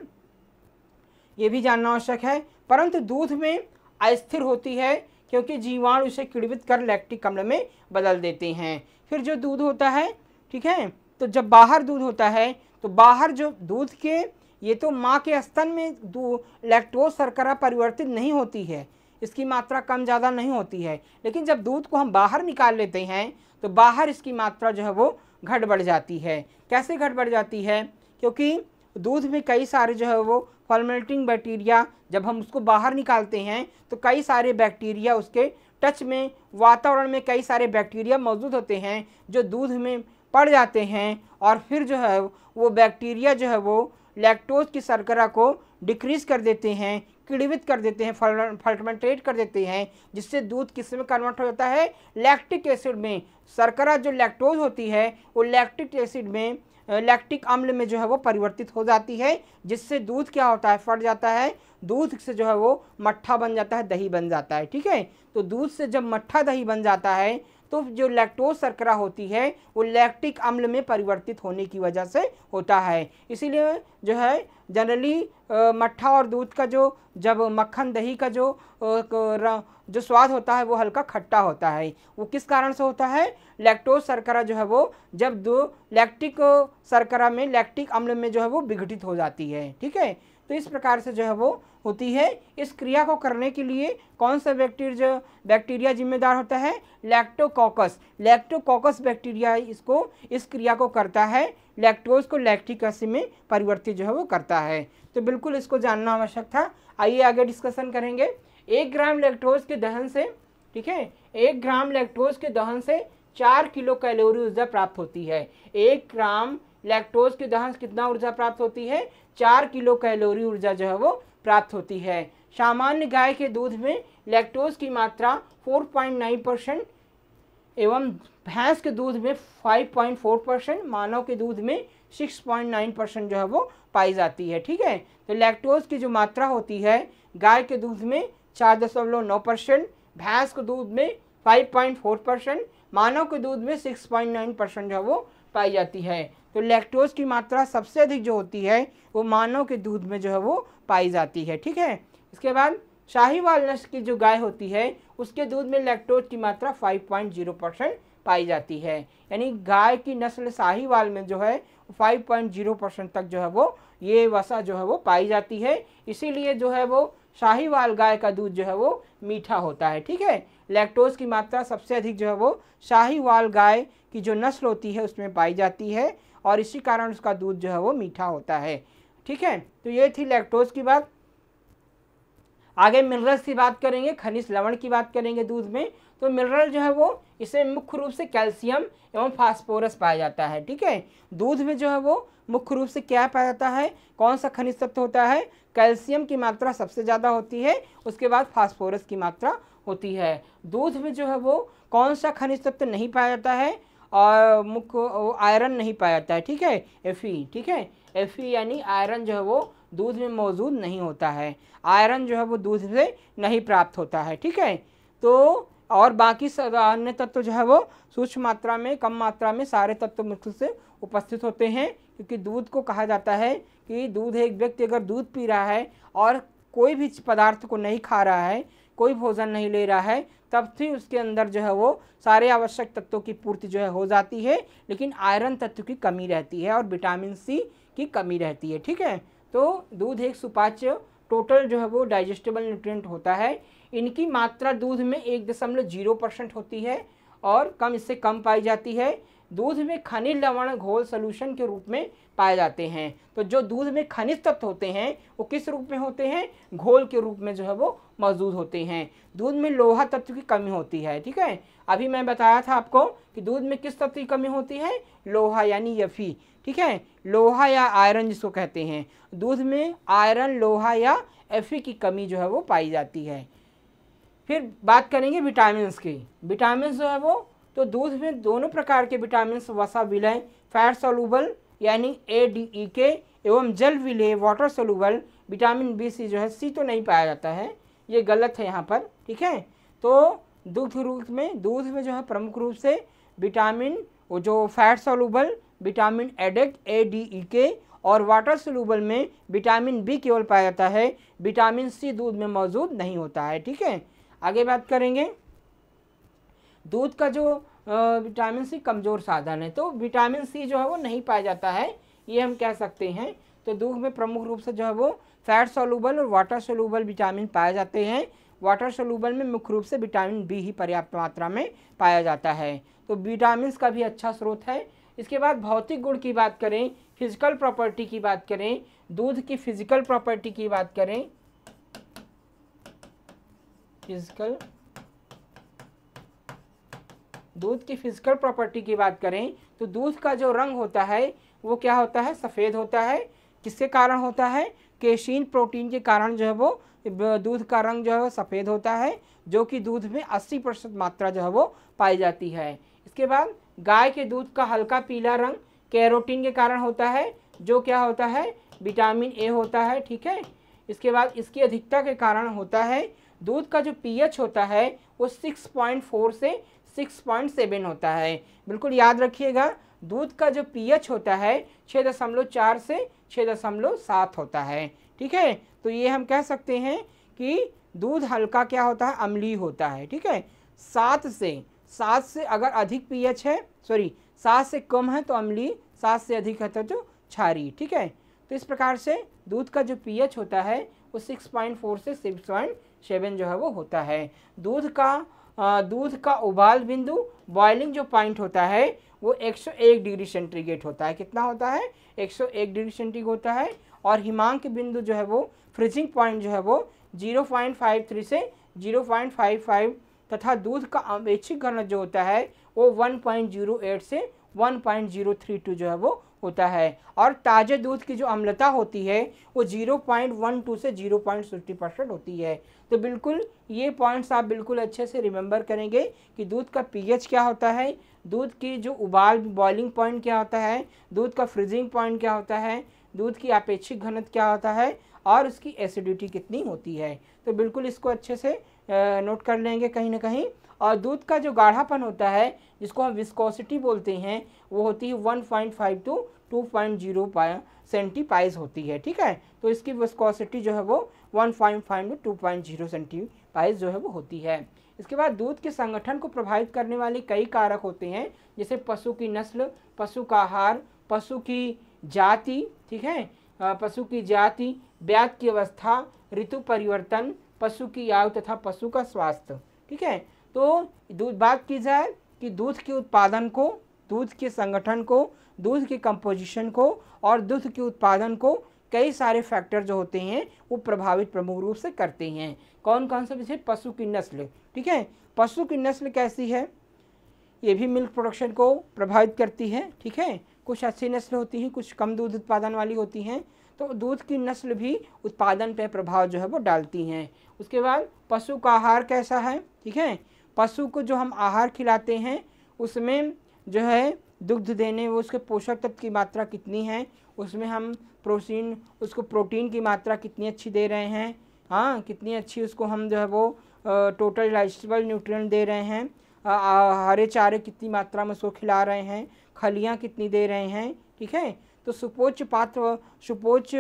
ये भी जानना आवश्यक है परंतु दूध में अस्थिर होती है क्योंकि जीवाणु उसे किड़वित कर लैक्टिक कमरे में बदल देते हैं फिर जो दूध होता है ठीक है तो जब बाहर दूध होता है तो बाहर जो दूध के ये तो माँ के स्तन में लैक्टोज शर्करा परिवर्तित नहीं होती है इसकी मात्रा कम ज़्यादा नहीं होती है लेकिन जब दूध को हम बाहर निकाल लेते हैं तो बाहर इसकी मात्रा जो है वो घट बढ़ जाती है कैसे घट बढ़ जाती है क्योंकि दूध में कई सारे जो है वो फॉर्मेल्टिंग बैक्टीरिया जब हम उसको बाहर निकालते हैं तो कई सारे बैक्टीरिया उसके टच में वातावरण में कई सारे बैक्टीरिया मौजूद होते हैं जो दूध में पड़ जाते हैं और फिर जो है वो बैक्टीरिया जो है वो लैक्टोज की सरकरा को डिक्रीज़ कर देते हैं किड़वित कर देते हैं फर्मेंटेट कर देते हैं जिससे दूध किस में कन्वर्ट हो जाता है लैक्टिक एसिड में सरकरा जो लैक्टोज होती है वो लैक्टिक एसिड में लैक्टिक अम्ल में जो है वो परिवर्तित हो जाती है जिससे दूध क्या होता है फट जाता है दूध से जो है वो मट्ठा बन जाता है दही बन जाता है ठीक है तो दूध से जब मट्ठा दही बन जाता है तो जो लैक्टोज शर्करा होती है वो लैक्टिक अम्ल में परिवर्तित होने की वजह से होता है इसीलिए जो है जनरली मट्ठा और दूध का जो जब मक्खन दही का जो जो स्वाद होता है वो हल्का खट्टा होता है वो किस कारण से होता है लैक्टोज शर्करा जो है वो जब दो लैक्टिक शर्करा में लैक्टिक अम्ल में जो है वो विघटित हो जाती है ठीक है तो इस प्रकार से जो है वो होती है इस क्रिया को करने के लिए कौन सा बैक्टीरिया जो बैक्टीरिया जिम्मेदार होता है लैक्टोकॉकस लैक्टोकॉकस बैक्टीरिया इसको इस क्रिया को करता है लैक्टोज को लैक्टिक एसिड में परिवर्तित जो है वो करता है तो बिल्कुल इसको जानना आवश्यक था आइए आगे डिस्कशन करेंगे एक ग्राम लैक्टोज के दहन से ठीक है एक ग्राम लैक्टोज के दहन से चार किलो कैलोरी ऊर्जा प्राप्त होती है एक ग्राम लैक्टोज के दहन से कितना ऊर्जा प्राप्त होती है चार किलो कैलोरी ऊर्जा जो है वो प्राप्त होती है सामान्य गाय के दूध में लैक्टोज की मात्रा 4.9 परसेंट एवं भैंस के दूध में 5.4 परसेंट मानव के दूध में 6.9 परसेंट जो है वो पाई जाती है ठीक है तो लैक्टोज की जो मात्रा होती है गाय के दूध में चार दशमलव नौ परसेंट भैंस के दूध में फोर परसेंट मानव के दूध में नाइन परसेंट जो है वो पाई जाती है तो लैक्टोज की मात्रा सबसे अधिक जो होती है वो मानव के दूध में जो है वो पाई जाती है ठीक है इसके बाद शाहीवाल नस्ल की जो गाय होती है उसके दूध में लैक्टोज की मात्रा 5.0 परसेंट पाई जाती है यानी गाय की नस्ल शाहीवाल में जो है 5.0 परसेंट तक जो है वो ये वसा जो है वो पाई जाती है इसीलिए जो है वो शाहीवाल गाय का दूध जो है वो मीठा होता है ठीक है लैक्टोज की मात्रा सबसे अधिक जो है वो शाहीवाल गाय की जो नस्ल होती है उसमें पाई जाती है और इसी कारण उसका दूध जो है वो मीठा होता है ठीक है तो ये थी लैक्टोज की बात आगे मिनरल्स की बात करेंगे खनिज लवण की बात करेंगे दूध में तो मिनरल जो है वो इसमें मुख्य रूप से कैल्शियम एवं फास्फोरस पाया जाता है ठीक है दूध में जो है वो मुख्य रूप से क्या पाया जाता है कौन सा खनिज तत्व होता है कैल्शियम की मात्रा सबसे ज़्यादा होती है उसके बाद फास्फोरस की मात्रा होती है दूध में जो है वो कौन सा खनिज तत्व नहीं पाया जाता है और मुख्य आयरन नहीं पाया जाता है ठीक है ई ठीक है एफ़ी यानी आयरन जो है वो दूध में मौजूद नहीं होता है आयरन जो है वो दूध से नहीं प्राप्त होता है ठीक है तो और बाकी अन्य तत्व जो है वो सूक्ष्म मात्रा में कम मात्रा में सारे तत्व मुख्य से उपस्थित होते हैं क्योंकि दूध को कहा जाता है कि दूध एक व्यक्ति अगर दूध पी रहा है और कोई भी पदार्थ को नहीं खा रहा है कोई भोजन नहीं ले रहा है तब भी उसके अंदर जो है वो सारे आवश्यक तत्वों की पूर्ति जो है हो जाती है लेकिन आयरन तत्व की कमी रहती है और विटामिन सी की कमी रहती है ठीक है तो दूध एक सुपाच्य टोटल जो है वो डाइजेस्टेबल न्यूट्रिएंट होता है इनकी मात्रा दूध में एक दशमलव जीरो परसेंट होती है और कम इससे कम पाई जाती है दूध में खनिज लवण घोल सोल्यूशन के रूप में पाए जाते हैं तो जो दूध में खनिज तत्व होते हैं वो किस रूप में होते हैं घोल के रूप में जो है वो मौजूद होते हैं दूध में लोहा तत्व की कमी होती है ठीक है अभी मैं बताया था आपको कि दूध में किस तत्व की कमी होती है लोहा यानी यफी ठीक है लोहा या आयरन जिसको कहते हैं दूध में आयरन लोहा या एफी की कमी जो है वो पाई जाती है फिर बात करेंगे विटामिन की विटामिन जो है वो तो दूध में दोनों प्रकार के विटामिन वसा विलय फैट सोलूबल यानी ए डी ई के एवं जल विलय water soluble vitamin B C जो है सी तो नहीं पाया जाता है ये गलत है यहाँ पर ठीक है तो दुग्ध रूप में दूध में जो है प्रमुख रूप से विटामिन वो जो फैट सोलूबल विटामिन एडेक्ट ए डी ई के और वाटर सोलूबल में विटामिन बी केवल पाया जाता है विटामिन सी दूध में मौजूद नहीं होता है ठीक है आगे बात करेंगे दूध का जो विटामिन सी कमज़ोर साधन है तो विटामिन सी जो है वो नहीं पाया जाता है ये हम कह सकते हैं तो दूध में प्रमुख रूप से जो है वो फैट सोलूबल और वाटर सोलूबल विटामिन पाए जाते हैं वाटर सोलूबल में मुख्य रूप से विटामिन बी ही पर्याप्त मात्रा में पाया जाता है तो विटामिन का भी अच्छा स्रोत है इसके बाद भौतिक गुण की बात करें फिजिकल प्रॉपर्टी की बात करें दूध की फिजिकल प्रॉपर्टी की बात करें फिजिकल दूध की फिजिकल प्रॉपर्टी की बात करें तो दूध का जो रंग होता है वो क्या होता है सफ़ेद होता है किसके कारण होता है केशीन प्रोटीन के कारण जो है वो दूध का रंग जो है वो सफ़ेद होता है जो कि दूध में 80 प्रतिशत मात्रा जो है वो पाई जाती है इसके बाद गाय के दूध का हल्का पीला रंग कैरोटीन के कारण होता है जो क्या होता है विटामिन ए होता है ठीक है इसके बाद इसकी अधिकता के कारण होता है दूध का जो पीएच होता है वो 6.4 से सिक्स पॉइंट सेवन होता है बिल्कुल याद रखिएगा दूध का जो पीएच होता है छः दशमलव चार से छः दशमलव सात होता है ठीक है तो ये हम कह सकते हैं कि दूध हल्का क्या होता है अमली होता है ठीक है सात से सात से अगर अधिक पीएच है सॉरी सात से कम है तो अमली सात से अधिक है तो छारी ठीक है तो इस प्रकार से दूध का जो पीएच होता है वो सिक्स पॉइंट फोर से सिक्स पॉइंट सेवन जो है वो होता है दूध का दूध का उबाल बिंदु बॉयलिंग जो पॉइंट होता है वो 101 डिग्री सेंटीग्रेड होता है कितना होता है 101 डिग्री सेंटीग्रेड होता है और हिमांक बिंदु जो है वो फ्रिजिंग पॉइंट जो है वो 0.53 से 0.55 तथा दूध का अपेक्षिक घनत्व जो होता है वो 1.08 से 1.032 जो है वो होता है और ताज़े दूध की जो अम्लता होती है वो 0.12 से 0.50 परसेंट होती है तो बिल्कुल ये पॉइंट्स आप बिल्कुल अच्छे से रिमेंबर करेंगे कि दूध का पीएच क्या होता है दूध की जो उबाल बॉइलिंग पॉइंट क्या होता है दूध का फ्रीजिंग पॉइंट क्या होता है दूध की अपेक्षिक घनत्व क्या होता है और उसकी एसिडिटी कितनी होती है तो बिल्कुल इसको अच्छे से नोट कर लेंगे कहीं ना कहीं और दूध का जो गाढ़ापन होता है जिसको हम विस्कोसिटी बोलते हैं वो होती है one point five to two point zero centipoise होती है ठीक है तो इसकी विस्कोसिटी जो है वो 1.5 टू सेंटी सेंटीपाइज जो है वो होती है इसके बाद दूध के संगठन को प्रभावित करने वाले कई कारक होते हैं जैसे पशु की नस्ल पशु का आहार पशु की जाति ठीक है पशु की जाति ब्याज की अवस्था ऋतु परिवर्तन पशु की आयु तथा पशु का स्वास्थ्य ठीक है तो दूध बात की जाए कि दूध के उत्पादन को दूध के संगठन को दूध के कंपोजिशन को और दूध के उत्पादन को कई सारे फैक्टर जो होते हैं वो प्रभावित प्रमुख रूप से करते हैं कौन कौन सा जैसे पशु की नस्ल ठीक है पशु की नस्ल कैसी है ये भी मिल्क प्रोडक्शन को प्रभावित करती है ठीक है कुछ अच्छी नस्ल होती हैं कुछ कम दूध उत्पादन वाली होती हैं तो दूध की नस्ल भी उत्पादन पर प्रभाव जो है वो डालती हैं उसके बाद पशु का आहार कैसा है ठीक है पशु को जो हम आहार खिलाते हैं उसमें जो है दुग्ध देने वो उसके पोषक तत्व की मात्रा कितनी है उसमें हम प्रोटीन उसको प्रोटीन की मात्रा कितनी अच्छी दे रहे हैं हाँ कितनी अच्छी उसको हम जो है वो टोटल डाइजेस्टिबल न्यूट्रिएंट दे रहे हैं हरे चारे कितनी मात्रा में उसको खिला रहे हैं खलियाँ कितनी दे रहे हैं ठीक है तो सुपोच पात्र सुपोच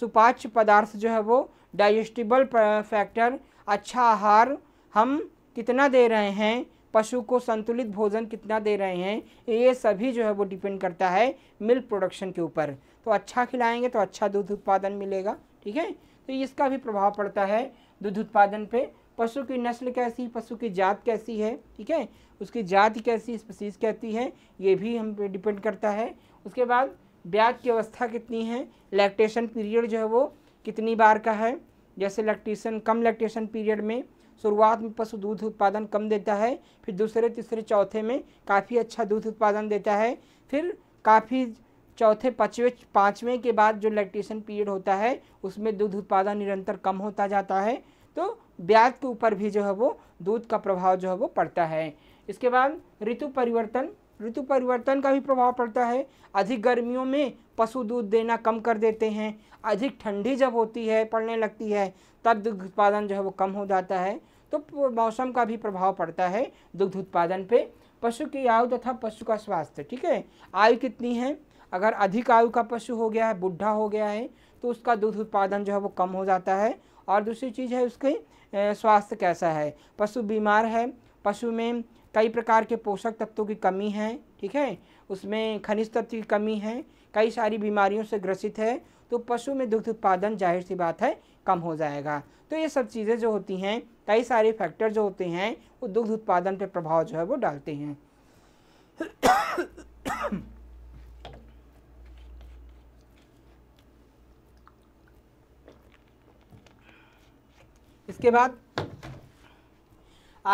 सुपाच्य पदार्थ जो है वो डाइजेस्टिबल फैक्टर अच्छा आहार हम कितना दे रहे हैं पशु को संतुलित भोजन कितना दे रहे हैं ये सभी जो है वो डिपेंड करता है मिल्क प्रोडक्शन के ऊपर तो अच्छा खिलाएंगे तो अच्छा दूध उत्पादन मिलेगा ठीक है तो इसका भी प्रभाव पड़ता है दूध उत्पादन पे पशु की नस्ल कैसी पशु की जात कैसी है ठीक है उसकी जात कैसी स्पीसीज कहती है ये भी हम पे डिपेंड करता है उसके बाद ब्याज की अवस्था कितनी है लैक्टेशन पीरियड जो है वो कितनी बार का है जैसे लैक्टेशन कम लैक्टेशन पीरियड में शुरुआत में पशु दूध उत्पादन कम देता है फिर दूसरे तीसरे चौथे में काफ़ी अच्छा दूध उत्पादन देता है फिर काफ़ी चौथे पाँचवें पाँचवें के बाद जो लैक्टेशन पीरियड होता है उसमें दूध उत्पादन निरंतर कम होता जाता है तो ब्याज के ऊपर भी जो है वो दूध का प्रभाव जो है वो पड़ता है इसके बाद ऋतु परिवर्तन ऋतु परिवर्तन का भी प्रभाव पड़ता है अधिक गर्मियों में पशु दूध देना कम कर देते हैं अधिक ठंडी जब होती है पड़ने लगती है तब दुग्ध उत्पादन जो है वो कम हो जाता है तो मौसम का भी प्रभाव पड़ता है दुग्ध उत्पादन पे पशु की आयु तथा पशु का स्वास्थ्य ठीक है आयु कितनी है अगर अधिक आयु का पशु हो गया है बुढ़ा हो गया है तो उसका दूध उत्पादन जो है वो कम हो जाता है और दूसरी चीज़ है उसके स्वास्थ्य कैसा है पशु बीमार है पशु में कई प्रकार के पोषक तत्वों की कमी है ठीक है उसमें खनिज तत्व की कमी है कई सारी बीमारियों से ग्रसित है तो पशु में दुग्ध उत्पादन जाहिर सी बात है कम हो जाएगा तो ये सब चीज़ें जो होती हैं कई सारे फैक्टर जो होते हैं वो दुग्ध उत्पादन पर प्रभाव जो है वो डालते हैं इसके बाद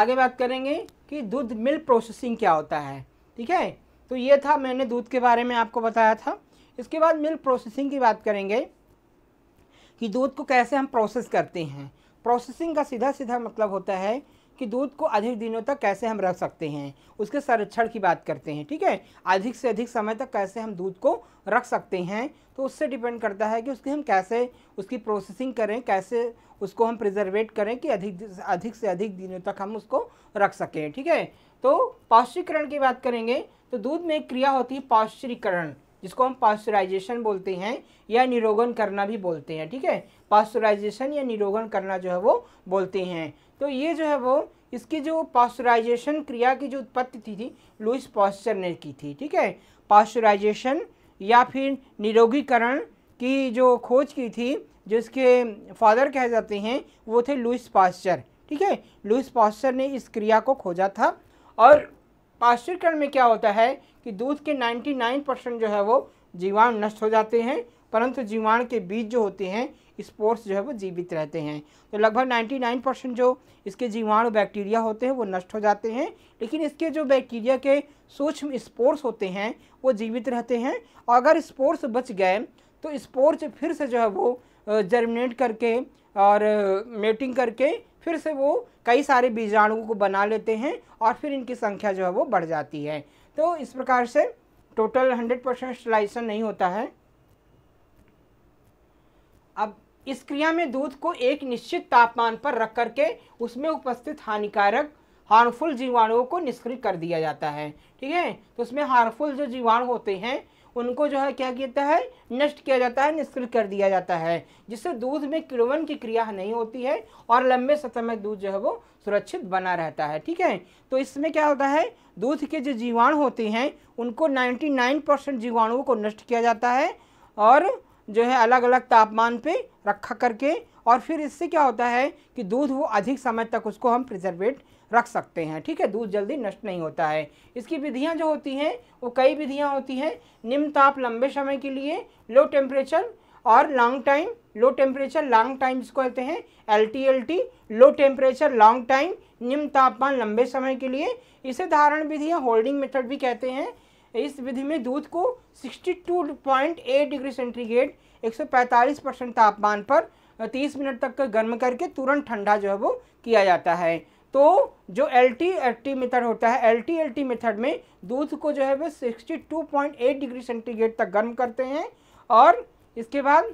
आगे बात करेंगे कि दूध मिल्क प्रोसेसिंग क्या होता है ठीक है तो ये था मैंने दूध के बारे में आपको बताया था इसके बाद मिल्क प्रोसेसिंग की बात करेंगे कि दूध को कैसे हम प्रोसेस करते हैं प्रोसेसिंग का सीधा सीधा मतलब होता है कि दूध को अधिक दिनों तक कैसे हम रख सकते हैं उसके संरक्षण की बात करते हैं ठीक है अधिक से अधिक समय तक कैसे हम दूध को रख सकते हैं तो उससे डिपेंड करता है कि उसकी हम कैसे उसकी प्रोसेसिंग करें कैसे उसको हम प्रिजर्वेट करें कि अधिक अधिक से अधिक दिनों तक हम उसको रख सकें ठीक है तो पौष्टिकरण की बात करेंगे तो दूध में एक क्रिया होती है पौष्टिकरण जिसको हम पास्चराइजेशन बोलते हैं या निरोगन करना भी बोलते हैं ठीक है पास्चराइजेशन या निरोगन करना जो है वो बोलते हैं तो ये जो है वो इसकी जो पास्चराइजेशन क्रिया की जो उत्पत्ति थी थी लुइस पॉस्चर ने की थी ठीक है पास्चराइजेशन या फिर निरोगीकरण की जो खोज की थी जो इसके फादर कहे जाते हैं वो थे लुइस पास्चर ठीक है लुइस पास्चर ने इस क्रिया को खोजा था और पाश्चरीकरण में क्या होता है कि दूध के 99 परसेंट जो है वो जीवाणु नष्ट हो जाते हैं परंतु जीवाणु के बीज जो होते हैं स्पोर्ट्स जो है वो जीवित रहते हैं तो लगभग 99 परसेंट जो इसके जीवाणु बैक्टीरिया होते हैं वो नष्ट हो जाते हैं लेकिन इसके जो बैक्टीरिया के सूक्ष्म स्पोर्ट्स होते हैं वो जीवित रहते हैं और अगर स्पोर्ट्स बच गए तो स्पोर्ट्स फिर से जो है वो जर्मिनेट करके और मेटिंग करके फिर से वो कई सारे बीजाणुओं को बना लेते हैं और फिर इनकी संख्या जो है वो बढ़ जाती है तो इस प्रकार से टोटल 100 परसेंट स्टलाइजेशन नहीं होता है अब इस क्रिया में दूध को एक निश्चित तापमान पर रख करके उसमें उपस्थित हानिकारक हार्मफुल जीवाणुओं को निष्क्रिय कर दिया जाता है ठीक है तो उसमें हार्मफुल जो जीवाणु होते हैं उनको जो है क्या किया जाता है नष्ट किया जाता है निष्क्रिय कर दिया जाता है जिससे दूध में किण्वन की क्रिया नहीं होती है और लंबे समय दूध जो है वो सुरक्षित बना रहता है ठीक है तो इसमें क्या होता है दूध के जो जीवाणु होते हैं उनको 99 परसेंट जीवाणुओं को नष्ट किया जाता है और जो है अलग अलग तापमान पर रखा करके और फिर इससे क्या होता है कि दूध वो अधिक समय तक उसको हम प्रिजर्वेट रख सकते हैं ठीक है दूध जल्दी नष्ट नहीं होता है इसकी विधियाँ जो होती हैं वो कई विधियाँ होती हैं निम्न ताप लंबे समय के लिए लो टेम्परेचर और long time low temperature long time इसको कहते हैं L T L T low temperature long time निम्न तापमान लंबे समय के लिए इसे धारण विधि या होल्डिंग मेथड भी कहते हैं इस विधि में दूध को 62.8 डिग्री सेंटीग्रेड 145 परसेंट तापमान पर 30 मिनट तक गर्म करके तुरंत ठंडा जो है वो किया जाता है तो जो L T L T method होता है L T L T method में दूध को जो है वो 62.8 डिग्री सेंटीग्रेड तक गर्म करते हैं और इसके बाद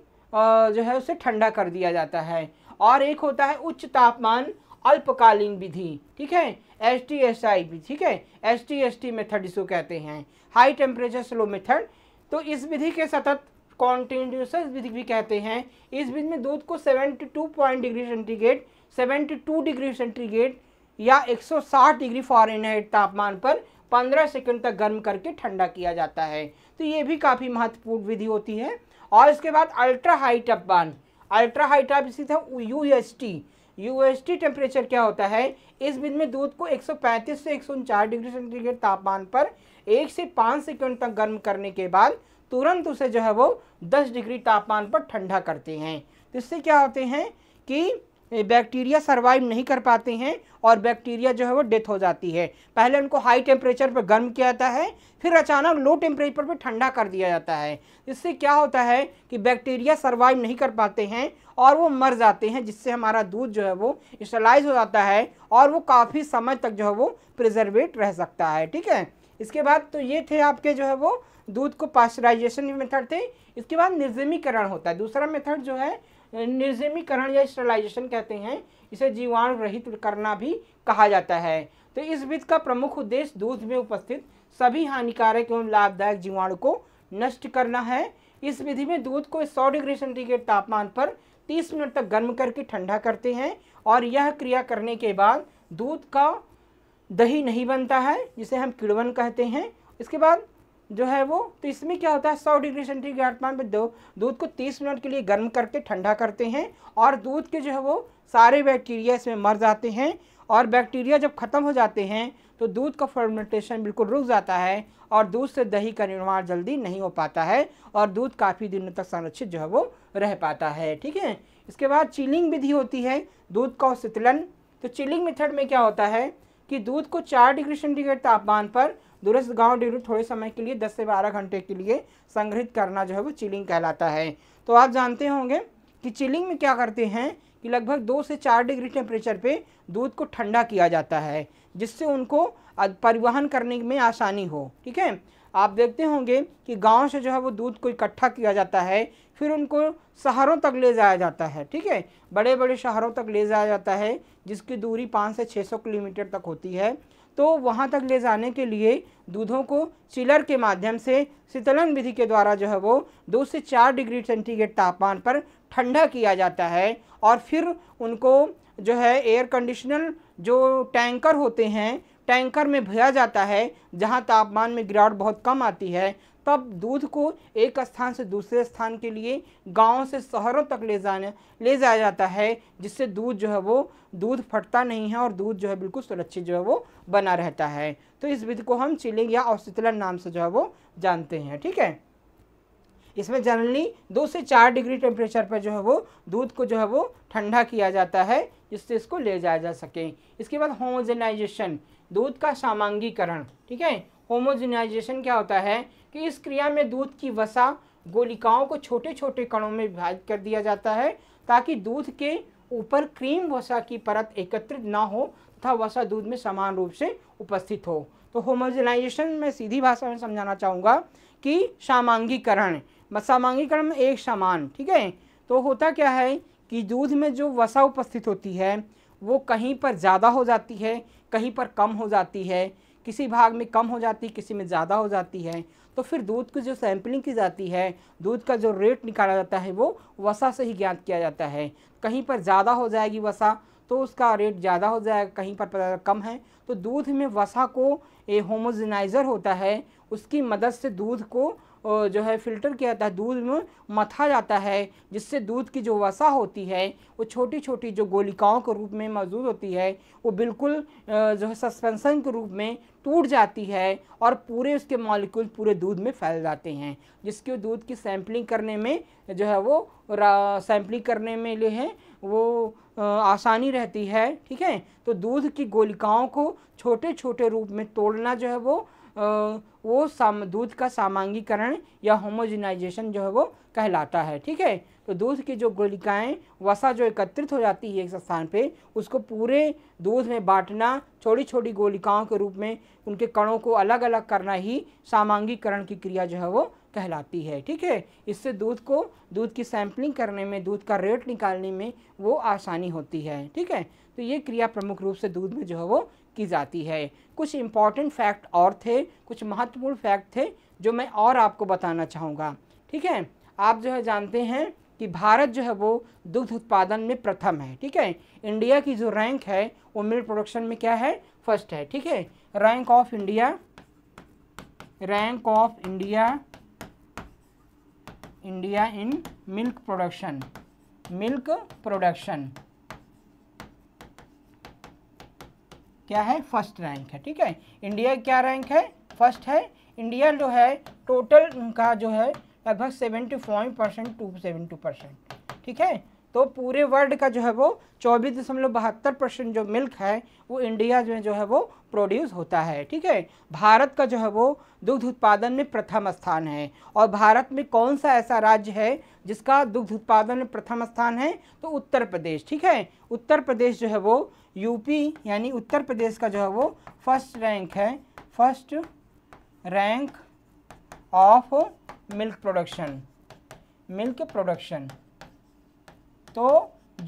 जो है उसे ठंडा कर दिया जाता है और एक होता है उच्च तापमान अल्पकालीन विधि ठीक है एस टी एस आई भी ठीक है S T S T method इसको कहते हैं हाई टेम्परेचर स्लो मेथड तो इस विधि के सतत कॉन्टीन्यूस विधि भी कहते हैं इस विधि में दूध को two point degree centigrade 72 degree centigrade या 160 डिग्री फॉरेनहाइट तापमान पर 15 सेकंड तक गर्म करके ठंडा किया जाता है तो ये भी काफ़ी महत्वपूर्ण विधि होती है और इसके बाद अल्ट्रा हाई तापमान अल्ट्रा हाई टाप इसी था U S T U S T temperature क्या होता है इस विधि में दूध को 135 से एक डिग्री सेंटीग्रेड तापमान पर एक से पाँच सेकेंड तक गर्म करने के बाद तुरंत उसे जो है वो 10 डिग्री तापमान पर ठंडा करते हैं तो इससे क्या होते हैं कि बैक्टीरिया सर्वाइव नहीं कर पाते हैं और बैक्टीरिया जो है वो डेथ हो जाती है पहले उनको हाई टेम्परेचर पर गर्म किया जाता है फिर अचानक लो टेम्परेचर पर ठंडा कर दिया जाता है इससे क्या होता है कि बैक्टीरिया सर्वाइव नहीं कर पाते हैं और वो मर जाते हैं जिससे हमारा दूध जो है वो स्टलाइज हो जाता है और वो काफ़ी समय तक जो है वो प्रिजर्वेट रह सकता है ठीक है इसके बाद तो ये थे आपके जो है वो दूध को पास्चराइजेशन मेथड थे इसके बाद निर्जमीकरण होता है दूसरा मेथड जो है निर्जमीकरण या स्टेलाइजेशन कहते हैं इसे जीवाणु रहित करना भी कहा जाता है तो इस विध का प्रमुख उद्देश्य दूध में उपस्थित सभी हानिकारक एवं लाभदायक जीवाणु को नष्ट करना है इस विधि में दूध को 100 डिग्री सेंटीग्रेड तापमान पर 30 मिनट तक गर्म करके ठंडा करते हैं और यह क्रिया करने के बाद दूध का दही नहीं बनता है जिसे हम किड़वन कहते हैं इसके बाद जो है वो तो इसमें क्या होता है सौ डिग्री सेंटीग्रेड तापमान पर दो दूध को तीस मिनट के लिए गर्म करके ठंडा करते हैं और दूध के जो है वो सारे बैक्टीरिया इसमें मर जाते हैं और बैक्टीरिया जब ख़त्म हो जाते हैं तो दूध का फर्मेंटेशन बिल्कुल रुक जाता है और दूध से दही का निर्माण जल्दी नहीं हो पाता है और दूध काफ़ी दिनों तक संरक्षित जो है वो रह पाता है ठीक है इसके बाद चिलिंग विधि होती है दूध का शीतलन तो चिलिंग मेथड में क्या होता है कि दूध को चार डिग्री सेंटीग्रेड तापमान पर दूरस्थ गाँव डेरू थोड़े समय के लिए दस से बारह घंटे के लिए संग्रहित करना जो है वो चिलिंग कहलाता है तो आप जानते होंगे कि चिलिंग में क्या करते हैं कि लगभग दो से चार डिग्री टेम्परेचर पे दूध को ठंडा किया जाता है जिससे उनको परिवहन करने में आसानी हो ठीक है आप देखते होंगे कि गांव से जो है वो दूध को इकट्ठा किया जाता है फिर उनको शहरों तक ले जाया जाता है ठीक है बड़े बड़े शहरों तक ले जाया जाता है जिसकी दूरी पाँच से छः सौ किलोमीटर तक होती है तो वहाँ तक ले जाने के लिए दूधों को चिलर के माध्यम से शीतलन विधि के द्वारा जो है वो दो से चार डिग्री सेंटीग्रेड तापमान पर ठंडा किया जाता है और फिर उनको जो है एयर कंडीशनर जो टैंकर होते हैं टैंकर में भरा जाता है जहाँ तापमान में गिरावट बहुत कम आती है तब दूध को एक स्थान से दूसरे स्थान के लिए गाँव से शहरों तक ले जाने ले जाया जाता है जिससे दूध जो है वो दूध फटता नहीं है और दूध जो है बिल्कुल सुरक्षित जो है वो बना रहता है तो इस विधि को हम चिलिंग या औशीतलन नाम से जो है वो जानते हैं ठीक है इसमें जनरली दो से चार डिग्री टेम्परेचर पर जो है वो दूध को जो है वो ठंडा किया जाता है जिससे इसको ले जाया जा सके इसके बाद होमोजेनाइजेशन दूध का सामांगीकरण ठीक है होमोजेनाइजेशन क्या होता है कि इस क्रिया में दूध की वसा गोलिकाओं को छोटे छोटे कणों में विभाजित कर दिया जाता है ताकि दूध के ऊपर क्रीम वसा की परत एकत्रित ना हो तथा वसा दूध में समान रूप से उपस्थित हो तो होमोजनाइजेशन में सीधी भाषा में समझाना चाहूँगा कि सामांगीकरण सामांगीकरण में एक समान ठीक है तो होता क्या है कि दूध में जो वसा उपस्थित होती है वो कहीं पर ज़्यादा हो जाती है कहीं पर कम हो जाती है किसी भाग में कम हो जाती है किसी में ज़्यादा हो जाती है तो फिर दूध की जो सैम्पलिंग की जाती है दूध का जो रेट निकाला जाता है वो वसा से ही ज्ञात किया जाता है कहीं पर ज़्यादा हो जाएगी वसा तो उसका रेट ज़्यादा हो जाएगा कहीं पर कम है तो दूध में वसा को ए होमोजनाइज़र होता है उसकी मदद से दूध को जो है फिल्टर किया जाता है दूध में मथा जाता है जिससे दूध की जो वसा होती है वो छोटी छोटी जो गोलिकाओं के रूप में मौजूद होती है वो बिल्कुल जो है सस्पेंसन के रूप में टूट जाती है और पूरे उसके मॉलिक्यूल पूरे दूध में फैल जाते हैं जिसके दूध की सैम्पलिंग करने में जो है वो सैम्पलिंग करने में लिए है वो आसानी रहती है ठीक है तो दूध की गोलिकाओं को छोटे छोटे रूप में तोड़ना जो है वो वो साम दूध का सामांगीकरण या होमोजिनाइजेशन जो है वो कहलाता है ठीक है तो दूध की जो गोलिकाएँ वसा जो एकत्रित हो जाती है एक स्थान पे उसको पूरे दूध में बांटना छोटी छोटी गोलिकाओं के रूप में उनके कणों को अलग अलग करना ही सामांगीकरण की क्रिया जो है वो कहलाती है ठीक है इससे दूध को दूध की सैंपलिंग करने में दूध का रेट निकालने में वो आसानी होती है ठीक है तो ये क्रिया प्रमुख रूप से दूध में जो है वो की जाती है कुछ इम्पॉर्टेंट फैक्ट और थे कुछ महत्वपूर्ण फैक्ट थे जो मैं और आपको बताना चाहूँगा ठीक है आप जो है जानते हैं कि भारत जो है वो दुग्ध उत्पादन में प्रथम है ठीक है इंडिया की जो रैंक है वो मिल्क प्रोडक्शन में क्या है फर्स्ट है ठीक है rank of India rank of India India in milk production milk production क्या है फर्स्ट रैंक है ठीक है इंडिया क्या रैंक है फर्स्ट है इंडिया जो है टोटल उनका जो है लगभग seventy five percent to seventy percent ठीक है तो पूरे वर्ल्ड का जो है वो चौबीस दशमलव बहत्तर परसेंट जो मिल्क है वो इंडिया में जो है वो प्रोड्यूस होता है ठीक है भारत का जो है वो दुग्ध उत्पादन में प्रथम स्थान है और भारत में कौन सा ऐसा राज्य है जिसका दुग्ध उत्पादन में प्रथम स्थान है तो उत्तर प्रदेश ठीक है उत्तर प्रदेश जो है वो यूपी यानी उत्तर प्रदेश का जो है वो फर्स्ट रैंक है first rank of milk production milk production तो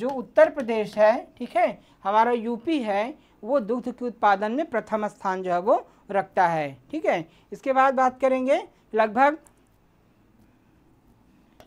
जो उत्तर प्रदेश है ठीक है हमारा यूपी है वो दुग्ध के उत्पादन में प्रथम स्थान जो है वो रखता है ठीक है इसके बाद बात करेंगे लगभग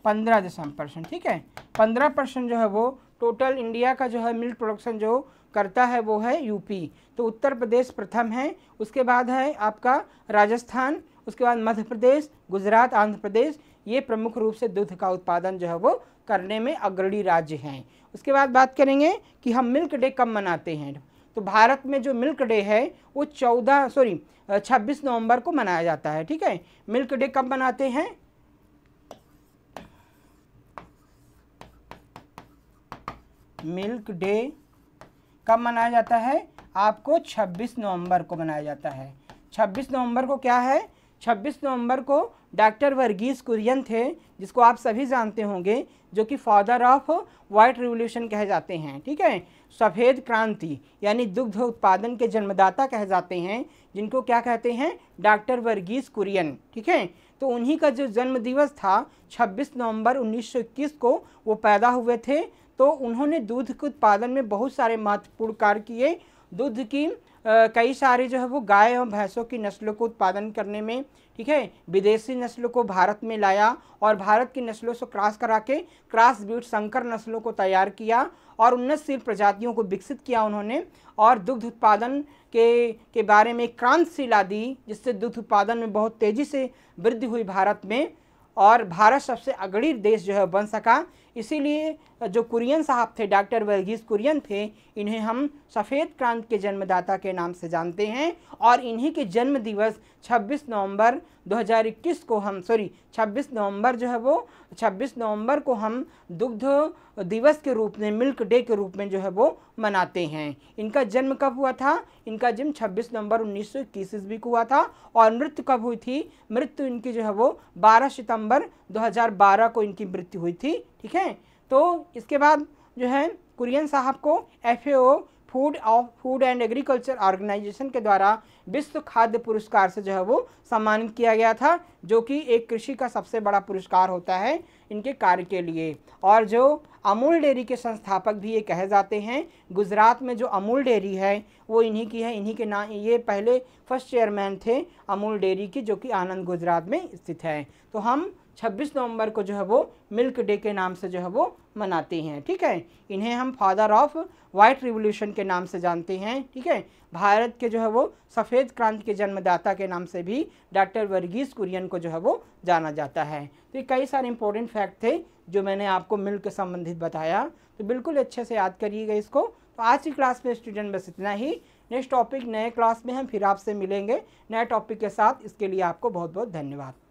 पंद्रह दशम परसेंट ठीक है पंद्रह परसेंट जो है वो टोटल इंडिया का जो है मिल्क प्रोडक्शन जो करता है वो है यूपी तो उत्तर प्रदेश प्रथम है उसके बाद है आपका राजस्थान उसके बाद मध्य प्रदेश गुजरात आंध्र प्रदेश ये प्रमुख रूप से दूध का उत्पादन जो है वो करने में अग्रणी राज्य हैं उसके बाद बात करेंगे कि हम मिल्क डे कब मनाते हैं तो भारत में जो मिल्क डे है वो चौदह सॉरी छब्बीस नवंबर को मनाया जाता है ठीक है मिल्क डे कब मनाते हैं मिल्क डे कब मनाया जाता है आपको 26 नवंबर को मनाया जाता है 26 नवंबर को क्या है 26 नवंबर को डॉक्टर वर्गीज कुरियन थे जिसको आप सभी जानते होंगे जो कि फादर ऑफ वाइट रिवोल्यूशन कहे जाते हैं ठीक है सफ़ेद क्रांति यानी दुग्ध उत्पादन के जन्मदाता कहे जाते हैं जिनको क्या कहते हैं डॉक्टर वर्गीज कुरियन ठीक है तो उन्हीं का जो जन्म दिवस था 26 नवंबर 1921 को वो पैदा हुए थे तो उन्होंने दूध के उत्पादन में बहुत सारे महत्वपूर्ण कार्य किए दूध की कई सारे जो है वो गाय और भैंसों की नस्लों को उत्पादन करने में ठीक है विदेशी नस्लों को भारत में लाया और भारत की नस्लों से क्रॉस करा के क्रॉस ब्यूट संकर नस्लों को तैयार किया और उन्नतशील प्रजातियों को विकसित किया उन्होंने और दुग्ध उत्पादन के के बारे में क्रांति दी जिससे दुग्ध उत्पादन में बहुत तेज़ी से वृद्धि हुई भारत में और भारत सबसे अग्रणी देश जो है बन सका इसीलिए जो कुरियन साहब थे डॉक्टर वर्गीज़ कुरियन थे इन्हें हम सफ़ेद क्रांति के जन्मदाता के नाम से जानते हैं और इन्हीं के जन्म दिवस 26 नवंबर 2021 को हम सॉरी 26 नवंबर जो है वो 26 नवंबर को हम दुग्ध दिवस के रूप में मिल्क डे के रूप में जो है वो मनाते हैं इनका जन्म कब हुआ था इनका जन्म 26 नवंबर उन्नीस सौ ईस्वी को हुआ था और मृत्यु कब हुई थी मृत्यु इनकी जो है वो 12 सितंबर 2012 को इनकी मृत्यु हुई थी ठीक है तो इसके बाद जो है कुरियन साहब को F food of food and agriculture organization के द्वारा विश्व खाद्य पुरस्कार से जो है वो सम्मानित किया गया था जो कि एक कृषि का सबसे बड़ा पुरस्कार होता है इनके कार्य के लिए और जो अमूल डेयरी के संस्थापक भी ये कहे जाते हैं गुजरात में जो अमूल डेयरी है वो इन्हीं की है इन्हीं के नाम ये पहले फर्स्ट चेयरमैन थे अमूल डेयरी की जो कि आनंद गुजरात में स्थित है तो हम 26 नवंबर को जो है वो मिल्क डे के नाम से जो है वो मनाते हैं ठीक है इन्हें हम फादर ऑफ वाइट रिवोल्यूशन के नाम से जानते हैं ठीक है भारत के जो है वो सफ़ेद क्रांति के जन्मदाता के नाम से भी डॉक्टर वर्गीस कुरियन को जो है वो जाना जाता है तो ये कई सारे इंपॉर्टेंट फैक्ट थे जो मैंने आपको मिल्क संबंधित बताया तो बिल्कुल अच्छे से याद करिएगा इसको तो आज की क्लास में स्टूडेंट बस इतना ही नेक्स्ट टॉपिक नए क्लास में हम फिर आपसे मिलेंगे नए टॉपिक के साथ इसके लिए आपको बहुत बहुत धन्यवाद